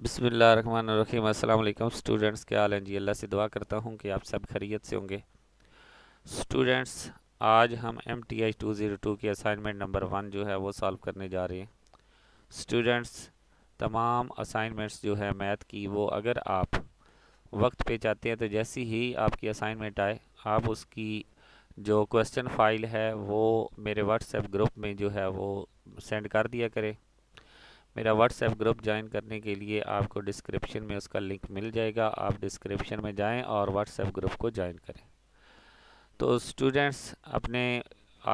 बसमीम अल्लाम स्टूडेंट्स क्या हाल हैं जी अल्लाह से दुआ करता हूँ कि आप सब खैरियत से होंगे स्टूडेंट्स आज हम M T H two zero two की असाइनमेंट नंबर वन जो है वो सॉल्व करने जा रहे हैं स्टूडेंट्स तमाम असाइनमेंट्स जो है मैथ की वो अगर आप वक्त पे चाहते हैं तो जैसी ही आपकी असाइनमेंट आए आप उसकी जो क्वेश्चन फाइल है वो मेरे व्हाट्सएप ग्रुप में जो है वो सेंड कर दिया करें मेरा व्हाट्सएप ग्रुप ज्वाइन करने के लिए आपको डिस्क्रिप्शन में उसका लिंक मिल जाएगा आप डिस्क्रिप्शन में जाएं और व्हाट्सएप ग्रुप को ज्वाइन करें तो स्टूडेंट्स अपने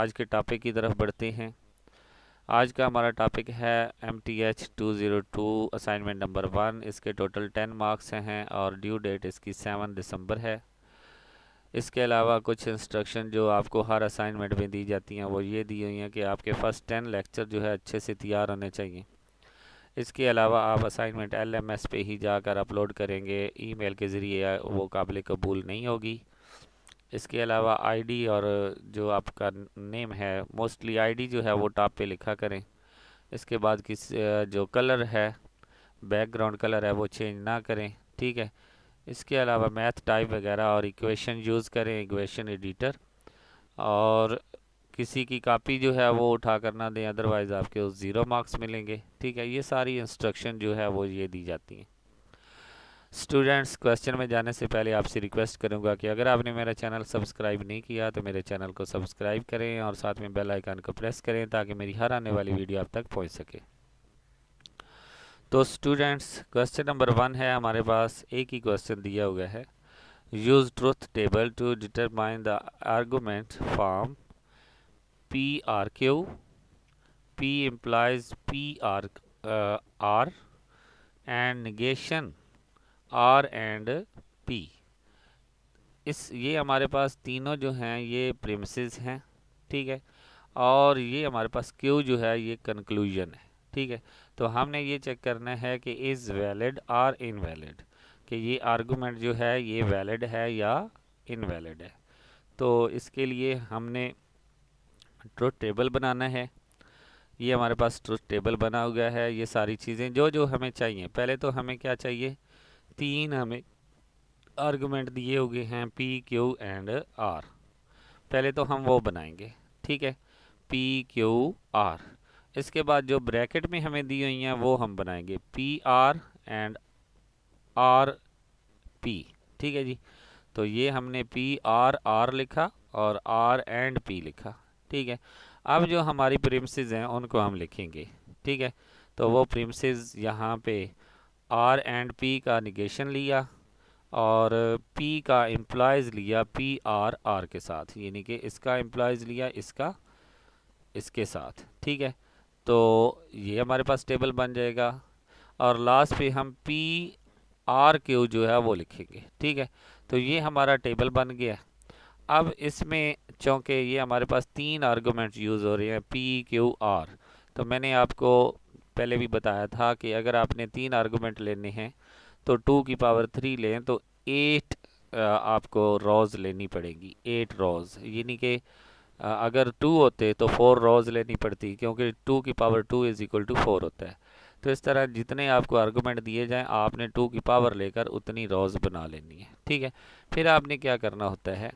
आज के टॉपिक की तरफ बढ़ते हैं आज का हमारा टॉपिक है M T H two zero two assignment number one इसके टोटल टेन मार्क्स हैं और ड्यू डेट इसकी सेवन दिसंबर है इसके अलावा कुछ इंस्ट्रक्शन जो आपको हर असाइनमेंट में दी जाती हैं वो ये दी हुई हैं कि आपके फर्स्ट टेन लेक्चर जो है अच्छे से तैयार होने चाहिए इसके अलावा आप असाइनमेंट एलएमएस पे ही जाकर अपलोड करेंगे ईमेल के ज़रिए वो काबिल कबूल नहीं होगी इसके अलावा आईडी और जो आपका नेम है मोस्टली आईडी जो है वो टॉप पे लिखा करें इसके बाद किस जो कलर है बैकग्राउंड कलर है वो चेंज ना करें ठीक है इसके अलावा मैथ टाइप वगैरह और इक्वेशन यूज़ करें इक्वेशन एडिटर और किसी की कापी जो है वो उठा कर ना दें अदरवाइज़ आपके उस ज़ीरो मार्क्स मिलेंगे ठीक है ये सारी इंस्ट्रक्शन जो है वो ये दी जाती हैं स्टूडेंट्स क्वेश्चन में जाने से पहले आपसे रिक्वेस्ट करूंगा कि अगर आपने मेरा चैनल सब्सक्राइब नहीं किया तो मेरे चैनल को सब्सक्राइब करें और साथ में बेल आइकन को प्रेस करें ताकि मेरी हर आने वाली वीडियो आप तक पहुंच सके तो स्टूडेंट्स क्वेश्चन नंबर वन है हमारे पास एक ही क्वेश्चन दिया हुआ है use truth table to determine the argument form P R Q P implies P R R and negation R and P इस ये हमारे पास तीनों जो हैं ये प्रेमिस हैं ठीक है और ये हमारे पास क्यू जो है ये कंक्लूजन है ठीक है तो हमने ये चेक करना है कि इज़ वैलिड आर इनवैलिड कि ये आर्गूमेंट जो है ये वैलिड है या इनवैलिड है तो इसके लिए हमने ट्रो टेबल बनाना है ये हमारे पास ट्रूथ टेबल बना हो गया है ये सारी चीज़ें जो जो हमें चाहिए पहले तो हमें क्या चाहिए तीन हमें आर्गूमेंट दिए हुए हैं पी क्यू एंड आर पहले तो हम वो बनाएंगे ठीक है पी क्यू आर इसके बाद जो ब्रैकेट में हमें दी हुई हैं वो हम बनाएंगे P R and R P ठीक है जी तो ये हमने पी आर आर लिखा और आर एंड पी लिखा ठीक है अब जो हमारी प्रिमसिस हैं उनको हम लिखेंगे ठीक है तो वो प्रिमसिस यहाँ पे आर एंड पी का निगेशन लिया और पी का एम्प्लॉज़ लिया पी आर आर के साथ यानी कि इसका एम्प्लॉज़ लिया इसका इसके साथ ठीक है तो ये हमारे पास टेबल बन जाएगा और लास्ट पे हम पी आर क्यू जो है वो लिखेंगे ठीक है तो ये हमारा टेबल बन गया अब इसमें बच्चों के ये हमारे पास तीन आर्गूमेंट्स यूज़ हो रहे हैं पी क्यू आर तो मैंने आपको पहले भी बताया था कि अगर आपने तीन आर्गूमेंट लेने हैं तो टू की पावर थ्री लें तो एट आपको रोज़ लेनी पड़ेगी एट रोज़ यानी कि अगर टू होते तो फोर रोज़ लेनी पड़ती क्योंकि टू की power two is equal to four होता है तो इस तरह जितने आपको आर्गूमेंट दिए जाएं आपने टू की पावर लेकर उतनी रोज़ बना लेनी है ठीक है फिर आपने क्या करना होता है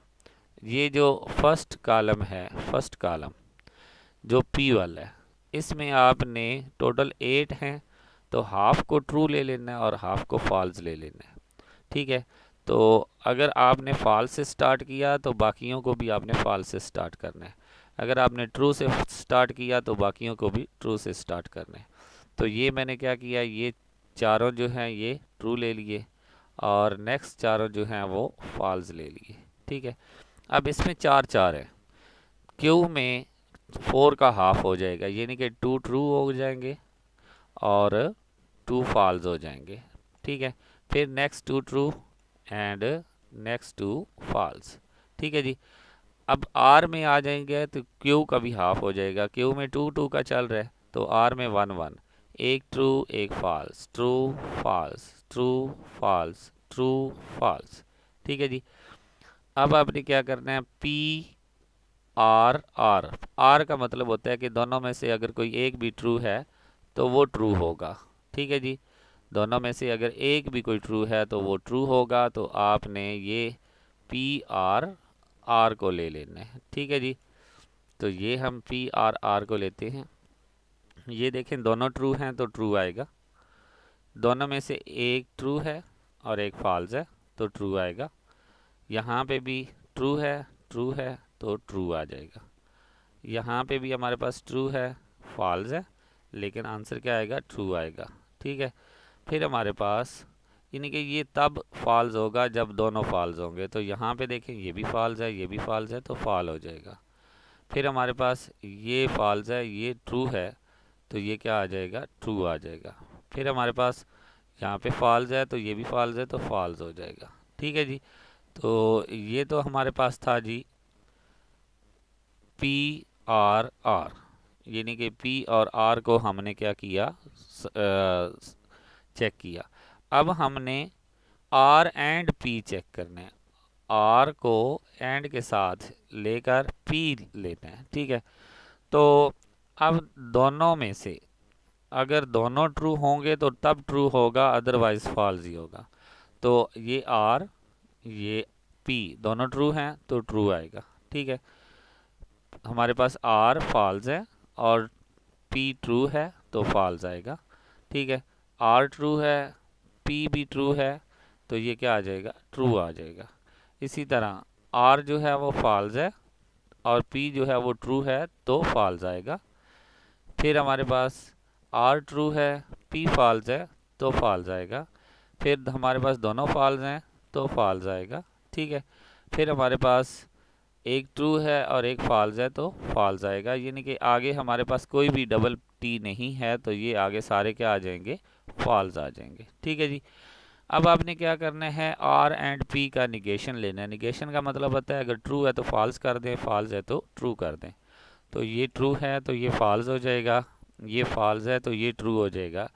ये जो फर्स्ट कॉलम है फर्स्ट कॉलम जो पी वाला है इसमें आपने टोटल एट हैं तो हाफ़ को ट्रू ले लेना है और हाफ़ को फॉल्स ले लेना है ठीक है तो अगर आपने फॉल्स से स्टार्ट किया तो बाकियों को भी आपने फॉल्स से स्टार्ट करना है अगर आपने ट्रू से स्टार्ट किया तो बाकियों को भी ट्रू से स्टार्ट करना है तो ये मैंने क्या किया ये चारों जो हैं ये ट्रू ले लिए और नेक्स्ट चारों जो हैं वो फॉल्स ले लिए ठीक है अब इसमें चार चार है क्यू में फोर का हाफ हो जाएगा यानी कि टू ट्रू हो जाएंगे और टू फॉल्स हो जाएंगे ठीक है फिर next two true and next two false ठीक है जी अब आर में आ जाएंगे तो क्यू का भी हाफ हो जाएगा क्यू में टू टू का चल रहा है तो आर में वन वन एक ट्रू एक false true false true false true false ठीक है जी अब आपने क्या करना है पी आर आर आर का मतलब होता है कि दोनों में से अगर कोई एक भी ट्रू है तो वो ट्रू होगा ठीक है जी दोनों में से अगर एक भी कोई ट्रू है तो वो ट्रू होगा तो आपने ये पी आर आर को ले लेना है ठीक है जी तो ये हम पी आर आर को लेते हैं ये देखें दोनों ट्रू हैं तो ट्रू आएगा दोनों में से एक ट्रू है और एक फॉल्स है तो ट्रू आएगा यहाँ पे भी ट्रू है ट्रू है तो ट्रू आ जाएगा यहाँ पे भी हमारे पास ट्रू है फॉल्स है लेकिन आंसर क्या आएगा ट्रू आएगा ठीक है फिर हमारे पास यानी कि ये तब फॉल्स होगा जब दोनों फॉल्स होंगे तो यहाँ पे देखें ये भी फॉल्स है ये भी फॉल्स है तो फॉल हो जाएगा फिर हमारे पास ये फॉल्स है ये ट्रू है तो ये क्या आ जाएगा ट्रू आ जाएगा फिर हमारे पास यहाँ पे फॉल्स है तो ये भी फॉल्स है तो फॉल्स हो जाएगा ठीक है जी तो ये तो हमारे पास था जी पी आर आर यानी कि पी और आर को हमने क्या किया स, आ, चेक किया अब हमने आर एंड पी चेक करने आर को एंड के साथ लेकर पी लेते हैं ठीक है तो अब दोनों में से अगर दोनों ट्रू होंगे तो तब ट्रू होगा अदरवाइज फॉल्स ही होगा तो ये आर ये पी दोनों ट्रू हैं तो ट्रू आएगा ठीक है हमारे पास आर फॉल्स है और पी ट्रू है तो फॉल्स आएगा ठीक है आर ट्रू है पी भी ट्रू है तो ये क्या आ जाएगा ट्रू आ जाएगा इसी तरह आर जो है वो फॉल्स है और पी जो है वो ट्रू है तो फॉल्स आएगा फिर हमारे पास आर ट्रू है पी फॉल्स है तो फॉल्स आएगा फिर हमारे पास दोनों फॉल्स हैं तो फॉल्स आएगा ठीक है फिर हमारे पास एक ट्रू है और एक फॉल्स है तो फॉल्स आएगा यानी कि आगे हमारे पास कोई भी डबल टी नहीं है तो ये आगे सारे क्या आ जाएंगे फॉल्स आ जाएंगे ठीक है जी अब आपने क्या करना है आर एंड पी का निगेशन लेना है निगेशन का मतलब होता है अगर ट्रू है तो फॉल्स कर दें फॉल्स है तो ट्रू कर दें तो ये ट्रू है तो ये फॉल्स हो जाएगा ये फॉल्स है तो ये ट्रू हो जाएगा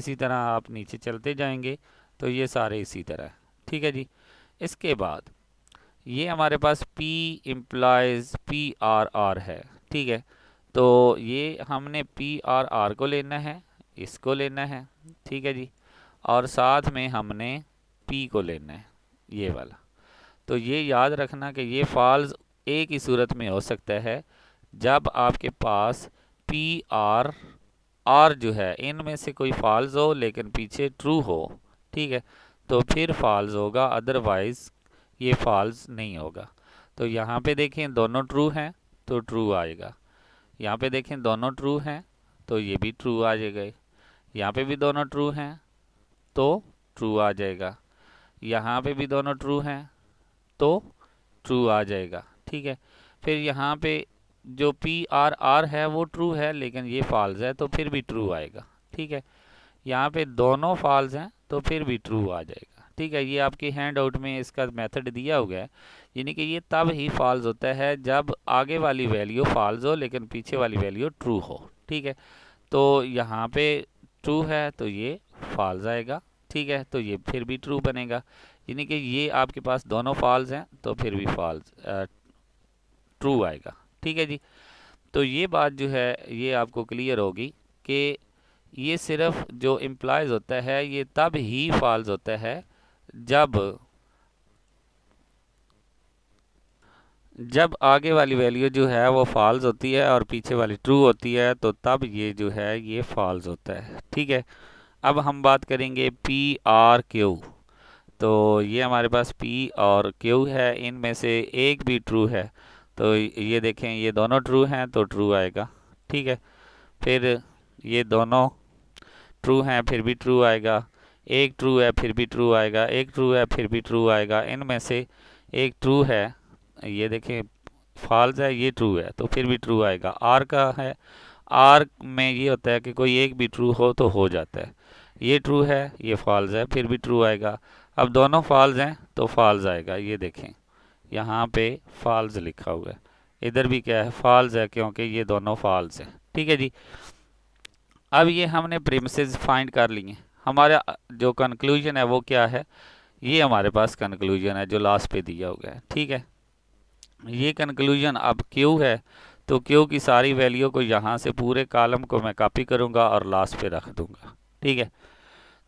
इसी तरह आप नीचे चलते जाएंगे तो ये सारे इसी तरह ठीक है जी इसके बाद ये हमारे पास P implies P R R है ठीक है तो ये हमने पी आर आर को लेना है इसको लेना है ठीक है जी और साथ में हमने P को लेना है ये वाला तो ये याद रखना कि ये फॉल्स एक ही सूरत में हो सकता है जब आपके पास पी आर आर जो है इनमें से कोई फॉल्स हो लेकिन पीछे ट्रू हो ठीक है तो फिर फॉल्स होगा अदरवाइज़ ये फॉल्स नहीं होगा तो यहाँ पे देखें दोनों ट्रू हैं तो ट्रू आएगा यहाँ पे देखें दोनों ट्रू हैं तो ये भी ट्रू आ जाएगा यहाँ पे भी दोनों ट्रू हैं तो ट्रू आ जाएगा यहाँ पे भी दोनों ट्रू हैं तो ट्रू आ जाएगा ठीक है फिर यहाँ पे जो पी आर आर है वो ट्रू है लेकिन ये फॉल्स है तो फिर भी ट्रू आएगा ठीक है यहाँ पे दोनों फॉल्स हैं तो फिर भी ट्रू आ जाएगा ठीक है ये आपके हैंड आउट में इसका मेथड दिया हुआ है यानी कि ये तब ही फॉल्स होता है जब आगे वाली वैल्यू फॉल्स हो लेकिन पीछे वाली वैल्यू ट्रू हो ठीक है तो यहाँ पे ट्रू है तो ये फॉल्स आएगा ठीक है तो ये फिर भी ट्रू बनेगा यानी कि ये आपके पास दोनों फॉल्स हैं तो फिर भी फॉल्स ट्रू आएगा ठीक है जी तो ये बात जो है ये आपको क्लियर होगी कि ये सिर्फ जो इम्प्लाइज होता है ये तब ही फॉल्स होता है जब जब आगे वाली वैल्यू जो है वो फॉल्स होती है और पीछे वाली ट्रू होती है तो तब ये जो है ये फॉल्स होता है ठीक है अब हम बात करेंगे पी आर क्यू तो ये हमारे पास पी और क्यू है इनमें से एक भी ट्रू है तो ये देखें ये दोनों ट्रू हैं तो ट्रू आएगा ठीक है फिर ये दोनों ट्रू हैं फिर भी ट्रू आएगा एक ट्रू है फिर भी ट्रू आएगा एक ट्रू है फिर भी ट्रू आएगा इनमें से एक ट्रू है ये देखें फॉल्स है ये ट्रू है तो फिर भी ट्रू आएगा आर का है आर में ये होता है कि कोई एक भी ट्रू हो तो हो जाता है ये ट्रू है ये फॉल्स है फिर भी ट्रू आएगा अब दोनों फॉल्स हैं तो फॉल्स आएगा ये देखें यहाँ पे फॉल्स लिखा हुआ है इधर भी क्या है फॉल्स है क्योंकि ये दोनों फॉल्स हैं ठीक है जी अब ये हमने प्रीमिसेस फाइंड कर लिए हमारा जो कंक्लूजन है वो क्या है ये हमारे पास कंक्लूजन है जो लास्ट पे दिया हुआ है ठीक है ये कंक्लूजन अब क्यू है तो क्यू की सारी वैल्यू को यहाँ से पूरे कॉलम को मैं कॉपी करूँगा और लास्ट पे रख दूँगा ठीक है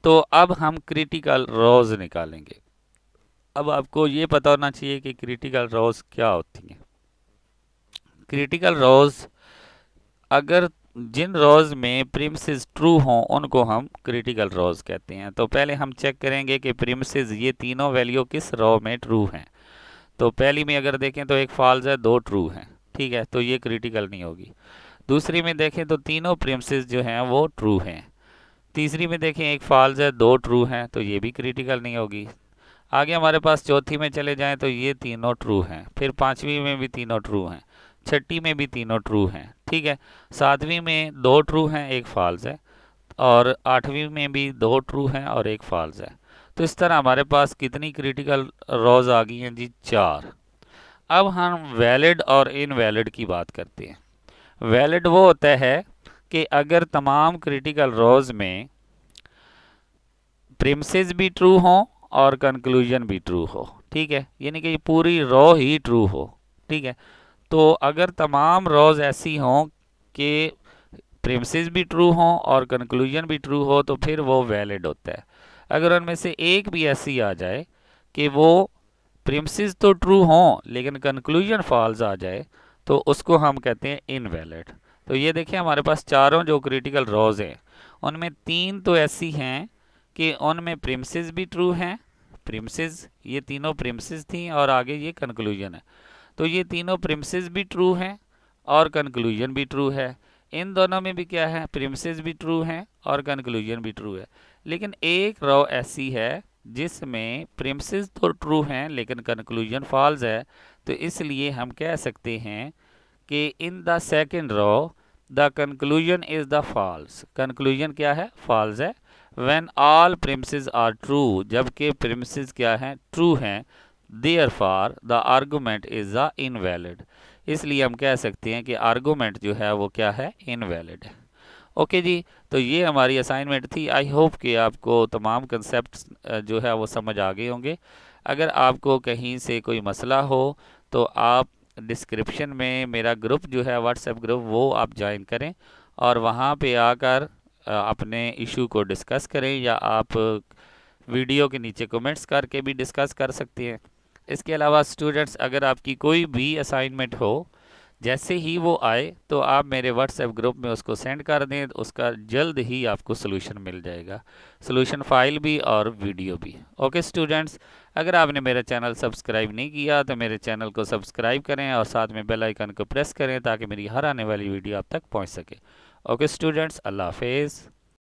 तो अब हम क्रिटिकल रोज़ निकालेंगे अब आपको ये पता होना चाहिए कि क्रिटिकल रोज़ क्या होती हैं क्रिटिकल रोज़ अगर जिन रोज में प्रिमसेस ट्रू हों उनको हम क्रिटिकल रोज कहते हैं तो पहले हम चेक करेंगे कि प्रिमसेस ये तीनों वैल्यू किस रो में ट्रू हैं तो पहली में अगर देखें तो एक फॉल्स है दो ट्रू हैं ठीक है तो ये क्रिटिकल नहीं होगी दूसरी में देखें तो तीनों प्रिमसेस जो हैं वो ट्रू हैं तीसरी में देखें एक फॉल्स है दो ट्रू हैं तो ये भी क्रिटिकल नहीं होगी आगे हमारे पास चौथी में चले जाएँ तो ये तीनों ट्रू हैं फिर पाँचवीं में भी तीनों ट्रू हैं छठी में भी तीनों ट्रू हैं ठीक है सातवीं में दो ट्रू हैं एक फॉल्स है और आठवीं में भी दो ट्रू हैं और एक फॉल्स है तो इस तरह हमारे पास कितनी क्रिटिकल रोज आ गई हैं जी चार अब हम वैलिड और इनवैलिड की बात करते हैं वैलिड वो होता है कि अगर तमाम क्रिटिकल रोज में प्रिमसेस भी ट्रू हों और कंक्लूजन भी ट्रू हो ठीक है यानी कि पूरी रो ही ट्रू हो ठीक है तो अगर तमाम रोज़ ऐसी हों कि प्रेमसेस भी ट्रू हों और कंक्लूजन भी ट्रू हो तो फिर वो वैलिड होता है अगर उनमें से एक भी ऐसी आ जाए कि वो प्रेमसेस तो ट्रू हों लेकिन कंक्लूजन फॉल्स आ जाए तो उसको हम कहते हैं इनवैलिड तो ये देखिए हमारे पास चारों जो क्रिटिकल रोज़ हैं उनमें तीन तो ऐसी हैं कि उनमें प्रेमसेस भी ट्रू हैं प्रेमसेस ये तीनों प्रेमसेस थी और आगे ये कंक्लूजन है तो ये तीनों प्रिमसेज भी ट्रू हैं और कंक्लूजन भी ट्रू है इन दोनों में भी क्या है प्रिमसेज भी ट्रू हैं और कंक्लूजन भी ट्रू है लेकिन एक रॉ ऐसी है जिसमें प्रिमसेज तो ट्रू हैं लेकिन कंक्लूजन फॉल्स है तो इसलिए हम कह सकते हैं कि in the second row the conclusion is the false conclusion क्या है फॉल्स है when all premises are true जबकि प्रिमसेस क्या हैं ट्रू हैं therefore the argument is a invalid इसलिए हम कह सकते हैं कि आर्गूमेंट जो है वो क्या है इनवैलिड है ओके जी तो ये हमारी असाइनमेंट थी आई होप कि आपको तमाम कंसेप्ट जो है वो समझ आ गए होंगे अगर आपको कहीं से कोई मसला हो तो आप डिस्क्रिप्शन में मेरा ग्रुप जो है व्हाट्सएप ग्रुप वो आप ज्वाइन करें और वहाँ पे आकर अपने इशू को डिस्कस करें या आप वीडियो के नीचे कमेंट्स करके भी डिस्कस कर सकते हैं इसके अलावा स्टूडेंट्स अगर आपकी कोई भी असाइनमेंट हो जैसे ही वो आए तो आप मेरे व्हाट्सएप ग्रुप में उसको सेंड कर दें उसका जल्द ही आपको सोल्यूशन मिल जाएगा सोल्यूशन फाइल भी और वीडियो भी ओके स्टूडेंट्स अगर आपने मेरा चैनल सब्सक्राइब नहीं किया तो मेरे चैनल को सब्सक्राइब करें और साथ में बेल आइकन को प्रेस करें ताकि मेरी हर आने वाली वीडियो आप तक पहुंच सके ओके स्टूडेंट्स अल्लाह हाफिज़